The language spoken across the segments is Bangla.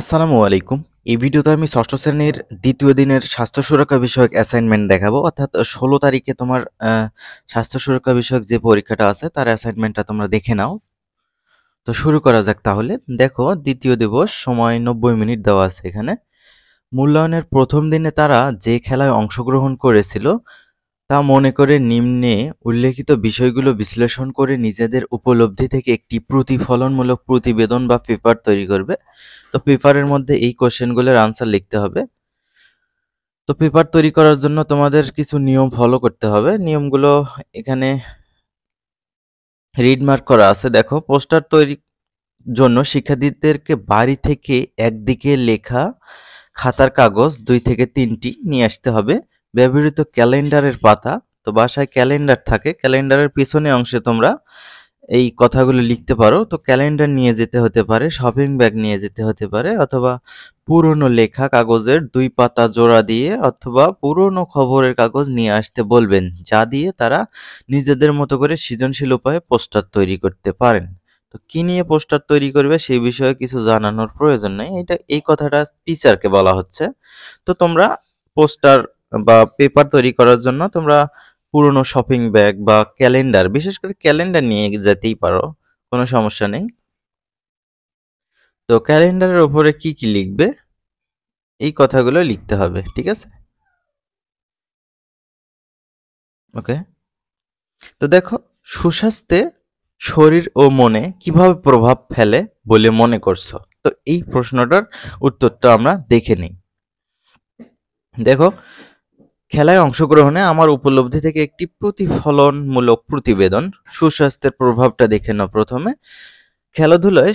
আসসালামু আলাইকুম এই ভিডিওতে আমি ষষ্ঠ শ্রেণীর দ্বিতীয় দিনের স্বাস্থ্য সুরক্ষা বিষয়ক অ্যাসাইনমেন্ট দেখাবো অর্থাৎ ষোলো তারিখে তোমার স্বাস্থ্য সুরক্ষা বিষয়ক যে পরীক্ষাটা আছে তার অ্যাসাইনমেন্টটা তোমরা দেখে নাও তো শুরু করা যাক তাহলে দেখো দ্বিতীয় দিবস সময় নব্বই মিনিট দেওয়া আছে এখানে মূল্যায়নের প্রথম দিনে তারা যে খেলায় অংশগ্রহণ করেছিল তা মনে করে নিম্নে উল্লেখিত বিষয়গুলো বিশ্লেষণ করে নিজেদের উপলব্ধি থেকে একটি প্রতিফলনমূলক প্রতিবেদন বা পেপার তৈরি করবে তো পেপারের মধ্যে এই কোশ্চেনগুলোর আনসার লিখতে হবে তো পেপার তৈরি করার জন্য তোমাদের কিছু নিয়ম ফলো করতে হবে নিয়মগুলো এখানে রিডমার্ক করা আছে দেখো পোস্টার তৈরির জন্য শিক্ষার্থীদেরকে বাড়ি থেকে একদিকে লেখা খাতার কাগজ দুই থেকে তিনটি নিয়ে আসতে হবে ব্যবহৃত ক্যালেন্ডারের পাতা তো বাসায় ক্যালেন্ডার থাকে ক্যালেন্ডারের পিছনে অংশে তোমরা এই কথাগুলো লিখতে পারো তো ক্যালেন্ডার নিয়ে যেতে হতে পারে শপিং ব্যাগ নিয়ে যেতে হতে পারে অথবা পুরনো লেখা কাগজের দুই পাতা জোড়া দিয়ে অথবা পুরনো খবরের কাগজ নিয়ে আসতে বলবেন যা দিয়ে তারা নিজেদের মতো করে সৃজনশীল উপায়ে পোস্টার তৈরি করতে পারেন তো কী নিয়ে পোস্টার তৈরি করবে সেই বিষয়ে কিছু জানানোর প্রয়োজন নেই এটা এই কথাটা টিচারকে বলা হচ্ছে তো তোমরা পোস্টার বা পেপার তৈরি করার জন্য তোমরা পুরনো শপিং ব্যাগ বা ক্যালেন্ডার বিশেষ করে ক্যালেন্ডার নিয়ে যেতেই পারো কোনো সমস্যা নেই তো ক্যালেন্ডারের ওপরে কি কি লিখবে এই কথাগুলো লিখতে হবে ঠিক আছে ওকে তো দেখো সুস্বাস্থ্যে শরীর ও মনে কিভাবে প্রভাব ফেলে বলে মনে করছো তো এই প্রশ্নটার উত্তরটা আমরা দেখে নিই দেখো খেলায় অংশগ্রহণে আমার উপলব্ধি থেকে একটি প্রতিফলনমূলক প্রতিবেদন সুস্বাস্থ্যের প্রভাবটা দেখে নাও প্রথমে খেলাধুলায়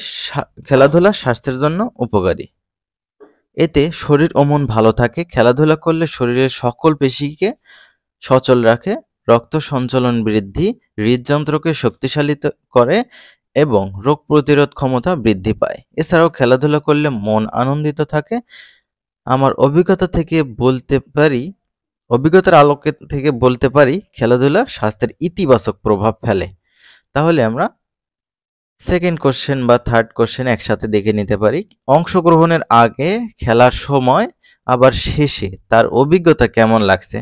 খেলাধুলা স্বাস্থ্যের জন্য উপকারী এতে শরীর ও মন ভালো থাকে খেলাধুলা করলে শরীরের সকল পেশিকে সচল রাখে রক্ত সঞ্চালন বৃদ্ধি হৃদযন্ত্রকে শক্তিশালী করে এবং রোগ প্রতিরোধ ক্ষমতা বৃদ্ধি পায় এছাড়াও খেলাধুলা করলে মন আনন্দিত থাকে আমার অভিজ্ঞতা থেকে বলতে পারি অভিজ্ঞতার আলোকে থেকে বলতে পারি খেলাধুলা স্বাস্থ্যের ইতিবাচক প্রভাব ফেলে তাহলে আমরা সেকেন্ড কোশ্চেন বা থার্ড কোশ্চেন একসাথে দেখে নিতে পারি অংশগ্রহণের আগে খেলার সময় আবার শেষে তার অভিজ্ঞতা কেমন লাগছে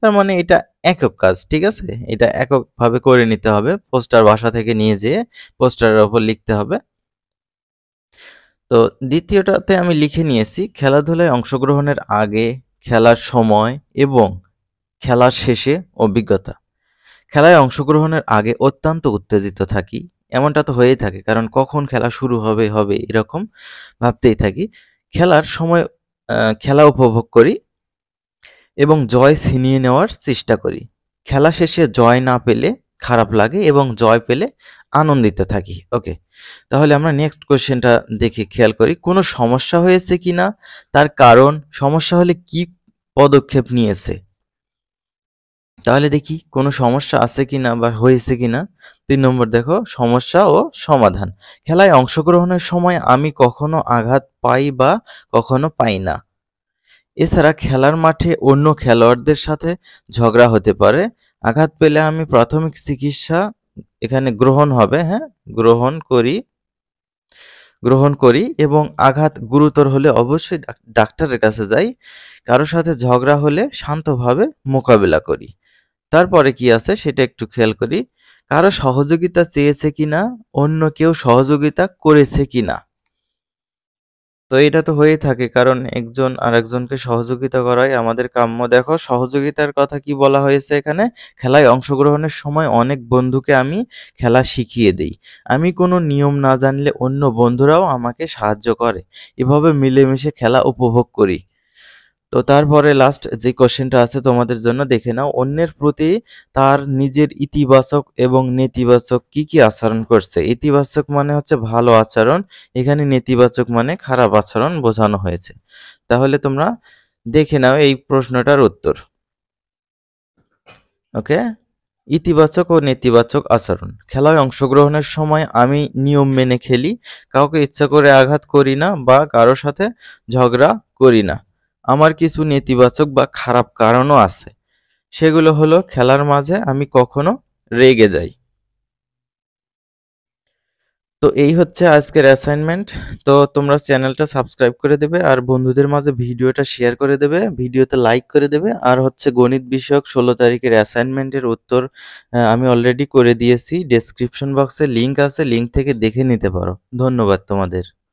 তার মানে এটা একক কাজ ঠিক আছে এটা এককভাবে করে নিতে হবে পোস্টার বাসা থেকে নিয়ে যেয়ে পোস্টারের ওপর লিখতে হবে তো দ্বিতীয়টাতে আমি লিখে নিয়েছি খেলাধুলায় অংশগ্রহণের আগে খেলার সময় এবং খেলার শেষে অভিজ্ঞতা খেলায় অংশগ্রহণের আগে অত্যন্ত উত্তেজিত থাকি এমনটা তো হয়েই থাকে কারণ কখন খেলা শুরু হবে হবে এরকম ভাবতেই থাকি খেলার সময় খেলা উপভোগ করি এবং জয় ছিনিয়ে নেওয়ার চেষ্টা করি খেলা শেষে জয় না পেলে খারাপ লাগে এবং জয় পেলে আনন্দিত থাকি ওকে তাহলে আমরা নেক্সট কোয়েশ্চেনটা দেখে খেয়াল করি কোনো সমস্যা হয়েছে কি না তার কারণ সমস্যা হলে কি পদক্ষেপ নিয়েছে তাহলে দেখি কোনো সমস্যা আছে কি না বা হয়েছে কি না তিন নম্বর দেখো সমস্যা ও সমাধান খেলায় অংশগ্রহণের সময় আমি কখনো আঘাত পাই বা কখনো পাই না এছাড়া খেলার মাঠে অন্য খেলোয়াড়দের সাথে ঝগড়া হতে পারে আঘাত পেলে আমি প্রাথমিক চিকিৎসা এখানে গ্রহণ হবে হ্যাঁ গ্রহণ করি গ্রহণ করি এবং আঘাত গুরুতর হলে অবশ্যই ডাক্তারের কাছে যাই কারোর সাথে ঝগড়া হলে শান্তভাবে মোকাবেলা করি তারপরে কি আছে সেটা একটু খেয়াল করি কারো সহযোগিতা চেয়েছে কিনা অন্য কেউ সহযোগিতা করেছে কিনা তো এটা তো হয়েই থাকে কারণ একজন আরেকজনকে সহযোগিতা করাই আমাদের কাম্য দেখো সহযোগিতার কথা কি বলা হয়েছে এখানে খেলায় অংশগ্রহণের সময় অনেক বন্ধুকে আমি খেলা শিখিয়ে দিই আমি কোনো নিয়ম না জানলে অন্য বন্ধুরাও আমাকে সাহায্য করে এভাবে মিলেমিশে খেলা উপভোগ করি তো তারপরে লাস্ট যে কোশ্চেনটা আছে তোমাদের জন্য দেখে নাও অন্যের প্রতি তার নিজের ইতিবাচক এবং নেতিবাচক কি কি আচরণ করছে ইতিবাচক মানে হচ্ছে ভালো আচরণ এখানে নেতিবাচক মানে খারাপ আচরণ বোঝানো হয়েছে তাহলে তোমরা দেখে নাও এই প্রশ্নটার উত্তর ওকে ইতিবাচক ও নেতিবাচক আচরণ খেলায় অংশগ্রহণের সময় আমি নিয়ম মেনে খেলি কাউকে ইচ্ছা করে আঘাত করি না বা কারো সাথে ঝগড়া করি না আমার কিছু নেতিবাচক বা খারাপ কারণও আছে সেগুলো হলো খেলার মাঝে আমি কখনো রেগে যাই তো এই হচ্ছে আজকের অ্যাসাইনমেন্ট তো তোমরা চ্যানেলটা সাবস্ক্রাইব করে দেবে আর বন্ধুদের মাঝে ভিডিওটা শেয়ার করে দেবে ভিডিওতে লাইক করে দেবে আর হচ্ছে গণিত বিষয়ক ষোলো তারিখের অ্যাসাইনমেন্টের উত্তর আমি অলরেডি করে দিয়েছি ডেসক্রিপশন বক্সে লিংক আছে লিংক থেকে দেখে নিতে পারো ধন্যবাদ তোমাদের